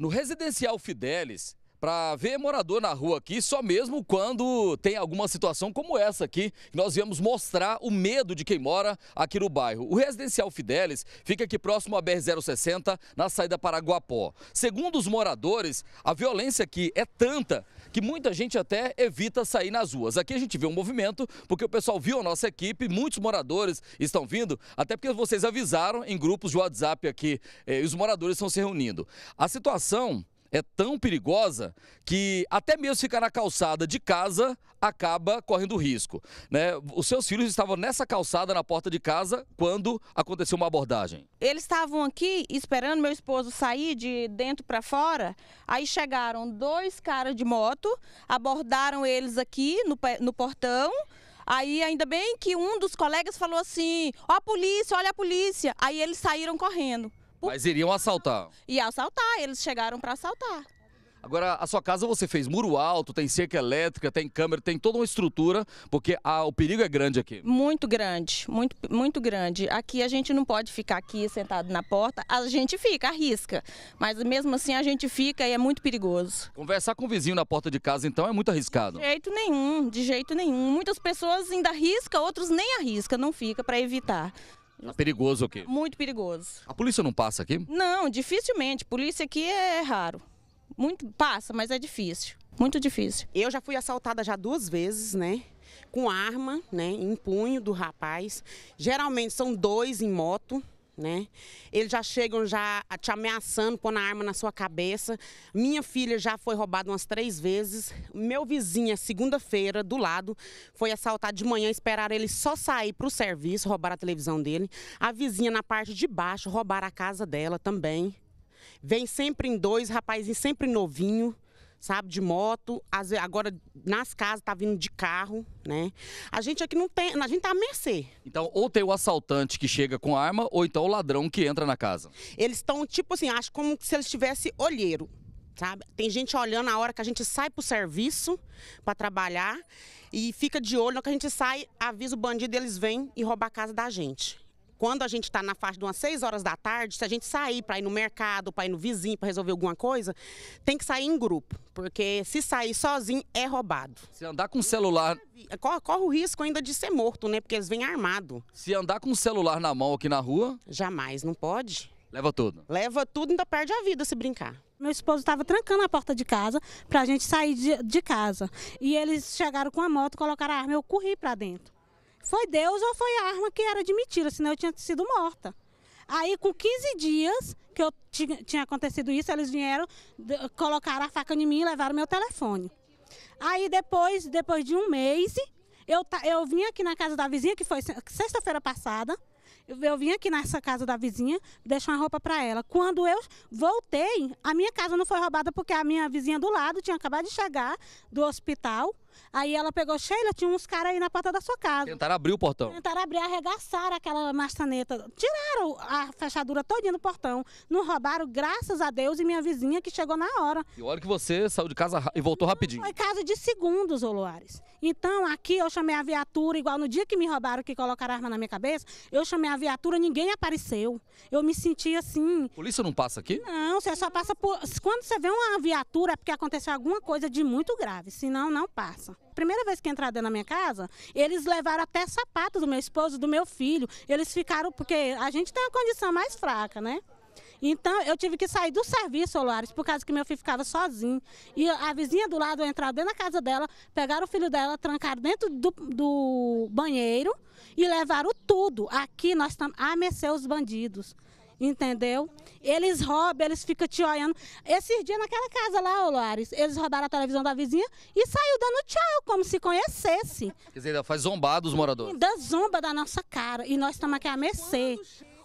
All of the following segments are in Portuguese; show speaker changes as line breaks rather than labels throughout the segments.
No residencial Fidelis, para ver morador na rua aqui, só mesmo quando tem alguma situação como essa aqui, que nós viemos mostrar o medo de quem mora aqui no bairro. O residencial Fidelis fica aqui próximo à BR-060, na saída para Guapó. Segundo os moradores, a violência aqui é tanta que muita gente até evita sair nas ruas. Aqui a gente vê um movimento, porque o pessoal viu a nossa equipe, muitos moradores estão vindo, até porque vocês avisaram em grupos de WhatsApp aqui, eh, os moradores estão se reunindo. A situação é tão perigosa que até mesmo ficar na calçada de casa acaba correndo risco. Né? Os seus filhos estavam nessa calçada na porta de casa quando aconteceu uma abordagem.
Eles estavam aqui esperando meu esposo sair de dentro para fora. Aí chegaram dois caras de moto, abordaram eles aqui no, no portão. Aí ainda bem que um dos colegas falou assim: "Ó oh, a polícia, olha a polícia". Aí eles saíram correndo.
Mas iriam assaltar.
E assaltar, eles chegaram para assaltar.
Agora, a sua casa você fez muro alto, tem cerca elétrica, tem câmera, tem toda uma estrutura, porque o perigo é grande aqui.
Muito grande, muito, muito grande. Aqui a gente não pode ficar aqui sentado na porta, a gente fica, arrisca. Mas mesmo assim a gente fica e é muito perigoso.
Conversar com o vizinho na porta de casa, então, é muito arriscado. De
jeito nenhum, de jeito nenhum. Muitas pessoas ainda arriscam, outros nem arriscam, não fica para evitar.
Perigoso perigoso aqui.
Muito perigoso.
A polícia não passa aqui?
Não, dificilmente. Polícia aqui é raro. Muito passa, mas é difícil. Muito difícil.
Eu já fui assaltada já duas vezes, né? Com arma, né, em punho do rapaz. Geralmente são dois em moto né? Eles já chegam já te ameaçando, pondo a arma na sua cabeça. Minha filha já foi roubada umas três vezes. Meu vizinho, é segunda-feira, do lado, foi assaltado de manhã, esperaram ele só sair para o serviço, roubaram a televisão dele. A vizinha, na parte de baixo, roubaram a casa dela também. Vem sempre em dois, rapazinho sempre novinho sabe, de moto, às vezes, agora nas casas tá vindo de carro, né? A gente aqui não tem, a gente tá à mercê. Então, ou tem o assaltante que chega com arma, ou então o ladrão que entra na casa. Eles estão, tipo assim, acho como se eles tivessem olheiro, sabe? Tem gente olhando a hora que a gente sai pro serviço para trabalhar e fica de olho, na hora que a gente sai, avisa o bandido, eles vêm e roubam a casa da gente. Quando a gente está na faixa de umas 6 horas da tarde, se a gente sair para ir no mercado, para ir no vizinho, para resolver alguma coisa, tem que sair em grupo, porque se sair sozinho é roubado. Se andar com o celular. É, corre, corre, o risco ainda de ser morto, né? Porque eles vêm armado.
Se andar com o celular na mão aqui na rua. Jamais, não pode. Leva tudo. Leva tudo e ainda perde a vida se brincar. Meu esposo estava trancando a porta de casa para a gente sair de, de, casa. E eles chegaram com a moto, colocaram a arma, e eu corri para dentro. Foi Deus ou foi a arma que era de mentira, senão eu tinha sido morta. Aí, com 15 dias que eu tinha, acontecido isso, eles vieram, colocaram a faca em mim e levaram meu telefone. Aí, depois, depois de um mês, eu, eu vim aqui na casa da vizinha, que foi sexta-feira passada, eu, eu vim aqui nessa casa da vizinha deixar uma roupa para ela. Quando eu voltei, a minha casa não foi roubada porque a minha vizinha do lado tinha acabado de chegar do hospital. Aí ela pegou, Sheila, tinha uns caras aí na porta da sua casa. Tentaram abrir o portão. Tentaram abrir, arregaçaram aquela maçaneta. Tiraram a fechadura todinha do portão. Não roubaram, graças a Deus, e minha vizinha que chegou na hora.
E olha que você saiu de casa e voltou Não, rapidinho. Foi
casa de segundos, Oluares. Então, aqui eu chamei a viatura, igual no dia que me roubaram, que colocaram a arma na minha cabeça, eu chamei a viatura, ninguém apareceu. Eu me senti assim.
Polícia não passa aqui?
Não, você só passa por. Quando você vê uma viatura é porque aconteceu alguma coisa de muito grave, senão não passa. Primeira vez que entraram na minha casa, eles levaram até sapato do meu esposo, do meu filho. Eles ficaram, porque a gente tem uma condição mais fraca, né? Então eu tive que sair do serviço, Olares, por causa que meu filho ficava sozinho. E a vizinha do lado entraram dentro da casa dela, pegaram o filho dela, trancaram dentro do, do banheiro e levaram tudo. Aqui nós estamos a os bandidos entendeu? Eles roubam, eles ficam te olhando. Esses dias naquela casa lá, ô eles roubaram a televisão da vizinha e saiu dando tchau, como se conhecesse.
Quer dizer, ainda faz zombar dos moradores.
Ainda zomba da nossa cara e nós estamos aqui à mercê.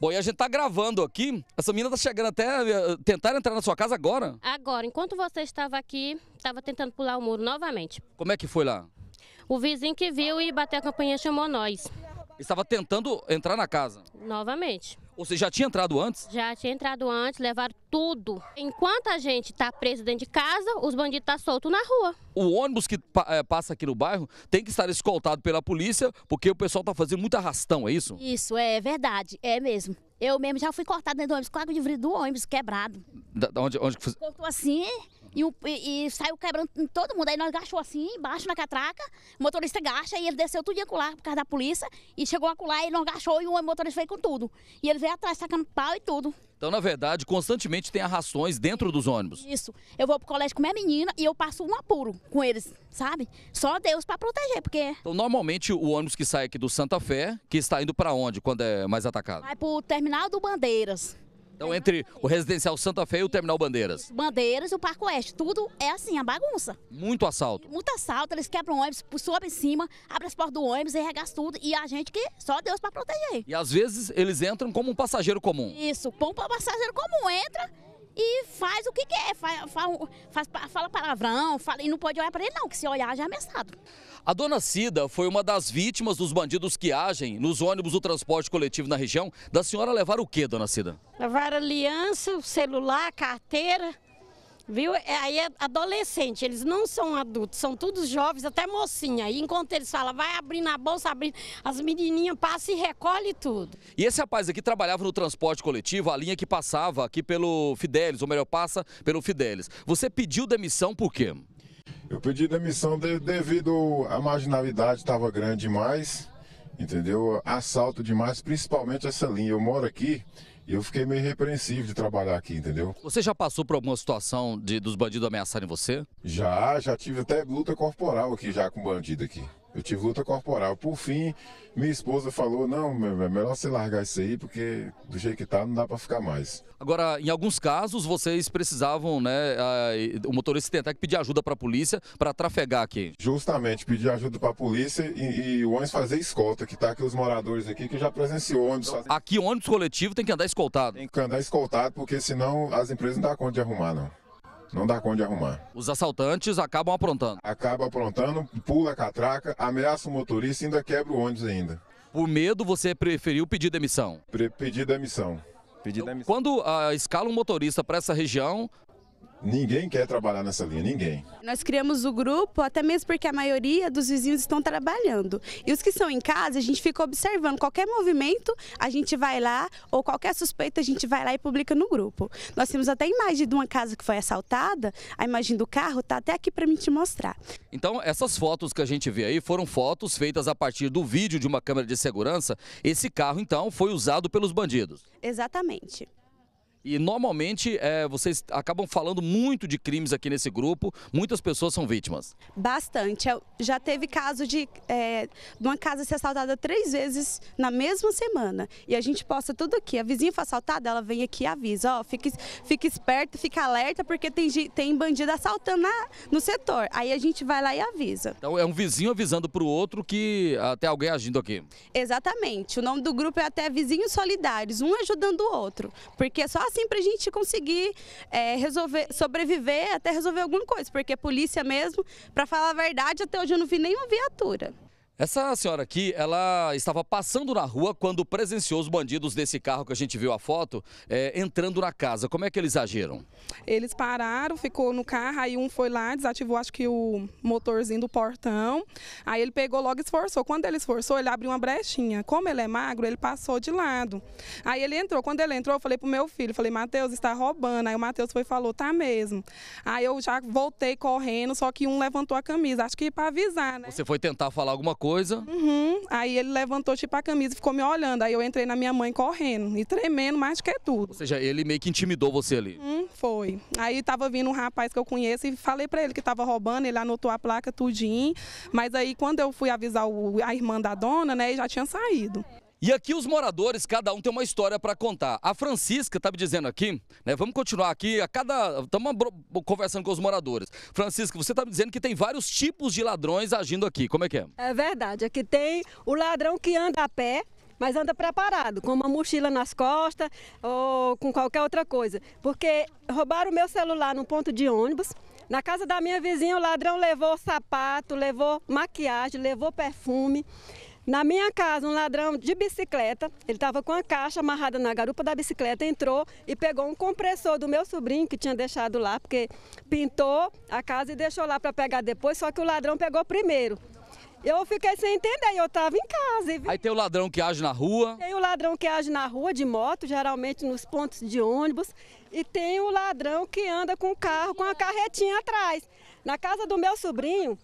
Bom, e a gente tá gravando aqui. Essa menina tá chegando até eh, tentar entrar na sua casa agora.
Agora, enquanto você estava aqui, estava tentando pular o muro novamente.
Como é que foi lá?
O vizinho que viu e bateu a campainha chamou nós.
Estava tentando entrar na casa.
Novamente.
Ou já tinha entrado antes?
Já tinha entrado antes, levaram tudo. Enquanto a gente está preso dentro de casa, os bandidos estão tá soltos na rua.
O ônibus que pa eh, passa aqui no bairro tem que estar escoltado pela polícia, porque o pessoal está fazendo muito arrastão, é isso?
Isso, é verdade, é mesmo. Eu mesmo já fui cortado dentro do ônibus, com água de vidro do ônibus quebrado.
Da, da onde, onde que foi?
Cortou assim, e, o, e, e saiu quebrando todo mundo. Aí nós gastou assim, embaixo na catraca, o motorista gasta e ele desceu tudo acular por causa da polícia e chegou acular e não gastou e o motorista veio com tudo. E ele veio atrás sacando pau e tudo.
Então, na verdade, constantemente tem arrações dentro dos ônibus.
Isso. Eu vou pro colégio com minha menina e eu passo um apuro com eles, sabe? Só Deus para proteger, porque...
Então, normalmente, o ônibus que sai aqui do Santa Fé, que está indo para onde quando é mais atacado? Vai
pro Terminal do Bandeiras.
Então, entre o residencial Santa Fé e o Terminal Bandeiras.
Bandeiras e o Parque Oeste. Tudo é assim, a bagunça.
Muito assalto.
Muito assalto, eles quebram o ônibus, sobem em cima, abrem as portas do ônibus, arregaçam tudo. E a gente que só Deus para proteger.
E às vezes eles entram como um passageiro comum.
Isso, como um passageiro comum entra e faz o que quer, faz, faz, fala palavrão, fala, e não pode olhar para ele não, que se olhar já é ameaçado.
A dona Cida foi uma das vítimas dos bandidos que agem nos ônibus do transporte coletivo na região. Da senhora levar o que, dona Cida?
Levar aliança, celular, carteira, Viu? É, aí é adolescente, eles não são adultos, são todos jovens, até mocinha. E enquanto eles falam, vai abrindo a bolsa, abrindo, as menininhas passam e recolhem tudo.
E esse rapaz aqui trabalhava no transporte coletivo, a linha que passava aqui pelo Fidelis, ou melhor, passa pelo Fidelis. Você pediu demissão por quê? Eu pedi demissão de, devido à marginalidade, estava grande demais, entendeu? Assalto demais, principalmente essa linha. Eu moro aqui e eu fiquei meio repreensivo de trabalhar aqui, entendeu? Você já passou por alguma situação de, dos bandidos ameaçarem você? Já, já tive até luta corporal aqui já com bandido aqui. Eu tive luta corporal. Por fim, minha esposa falou: não, é melhor você largar isso aí, porque do jeito que tá, não dá para ficar mais. Agora, em alguns casos, vocês precisavam, né, a, ah, o motorista tentar pedir ajuda para a polícia para trafegar aqui. Justamente, pedir ajuda para a polícia e, e, o ônibus fazer escolta, que tá aqui os moradores aqui que já presenciou ônibus. Fazer... Aqui, ônibus coletivo tem que andar escoltado. Tem que andar escoltado, porque senão as empresas não dá conta de arrumar, não não dá conta de arrumar. Os assaltantes acabam aprontando. Acaba aprontando, pula a catraca, ameaça o motorista e ainda quebra o ônibus ainda. Por medo, você preferiu pedir demissão? Pre pedir demissão. Então, quando uh, escala um motorista para essa região, Ninguém quer trabalhar nessa linha, ninguém.
Nós criamos o grupo, até mesmo porque a maioria dos vizinhos estão trabalhando. E os que estão em casa, a gente fica observando qualquer movimento, a gente vai lá, ou qualquer suspeita, a gente vai lá e publica no grupo. Nós temos até imagem de uma casa que foi assaltada, a imagem do carro está até aqui para mim te mostrar.
Então, essas fotos que a gente vê aí foram fotos feitas a partir do vídeo de uma câmera de segurança. Esse carro, então, foi usado pelos bandidos.
Exatamente.
E normalmente é, vocês acabam falando muito de crimes aqui nesse grupo. Muitas pessoas são vítimas.
Bastante. Eu já teve caso de é, uma casa ser assaltada três vezes na mesma semana. E a gente posta tudo aqui. A vizinha foi assaltada, ela vem aqui e avisa. oh, fica, fica esperto, fica alerta, porque tem, tem bandido assaltando na, no setor. Aí a gente vai lá e avisa.
Então é um vizinho avisando para o outro que até ah, alguém agindo aqui.
Exatamente. O nome do grupo é até Vizinhos Solidários, um ajudando o outro. Porque só assim assim para a gente conseguir é, resolver, sobreviver até resolver alguma coisa, porque a é polícia mesmo, para falar a verdade, até hoje eu não vi nenhuma viatura.
Essa senhora aqui, ela estava passando na rua quando presenciou os bandidos desse carro que a gente viu a foto é, entrando na casa. Como é que eles agiram?
Eles pararam, ficou no carro, aí um foi lá, desativou acho que o motorzinho do portão. Aí ele pegou logo e esforçou. Quando ele esforçou, ele abriu uma brechinha. Como ele é magro, ele passou de lado. Aí ele entrou. Quando ele entrou, eu falei pro meu filho, falei, Matheus, está roubando. Aí o Matheus foi e falou, tá mesmo. Aí eu já voltei correndo, só que um levantou a camisa, acho que para avisar, né?
Você foi tentar falar alguma coisa? coisa? Uhum. Aí ele levantou, tipo, a camisa
e ficou me olhando. Aí eu entrei na minha mãe correndo e tremendo mais do que tudo. Ou seja,
ele meio que intimidou você ali?
Uhum, foi. Aí tava vindo um rapaz que eu conheço e falei pra ele que tava roubando, ele anotou a placa, tudinho. Mas aí quando eu fui avisar o, a irmã da dona, né, já tinha saído.
E aqui os moradores, cada um tem uma história para contar. A Francisca está me dizendo aqui, né? Vamos continuar aqui. A cada estamos conversando com os moradores. Francisca, você está me dizendo que tem vários tipos de ladrões agindo aqui. Como é que é?
É verdade. Aqui tem o ladrão que anda a pé, mas anda preparado, com uma mochila nas costas ou com qualquer outra coisa. Porque roubaram o meu celular num ponto de ônibus. Na casa da minha vizinha, o ladrão levou sapato, levou maquiagem, levou perfume. Na minha casa, um ladrão de bicicleta, ele estava com a caixa amarrada na garupa da bicicleta, entrou e pegou um compressor do meu sobrinho que tinha deixado lá, porque pintou a casa e deixou lá para pegar depois, só que o ladrão pegou primeiro. Eu fiquei sem entender, eu estava em casa. Viu?
Aí tem o ladrão que age na
rua? Tem o ladrão que age na rua de moto, geralmente nos pontos de ônibus. E tem o ladrão que anda com o carro, com a carretinha atrás. Na casa do meu sobrinho,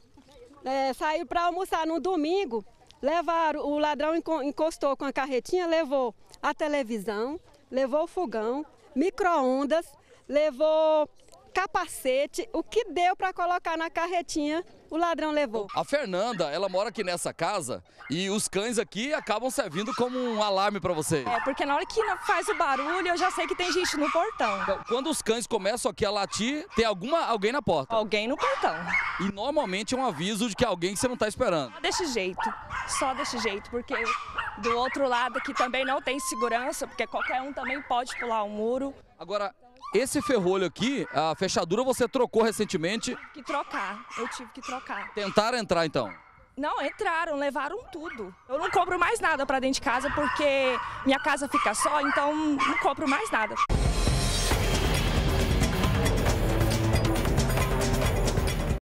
é, saiu para almoçar no domingo, Levaram, o ladrão encostou com a carretinha, levou a televisão, levou o fogão, micro-ondas, levou capacete, o que deu para colocar na carretinha, o ladrão levou.
A Fernanda, ela mora aqui nessa casa e os cães aqui acabam servindo como um alarme para vocês. É, porque na hora que faz o barulho, eu já sei que tem gente no portão. Então, quando os cães começam aqui a latir, tem alguma alguém na porta? Alguém no portão. E normalmente é um aviso de que alguém que você não tá esperando. Só
desse jeito, só desse jeito, porque do outro lado aqui também não tem segurança, porque qualquer um também pode pular um muro. Agora,
esse ferrolho aqui, a fechadura você trocou recentemente?
Que trocar, eu tive que trocar.
Tentaram entrar então?
Não, entraram, levaram tudo. Eu não compro mais nada para dentro de casa porque minha casa fica só, então não compro mais nada.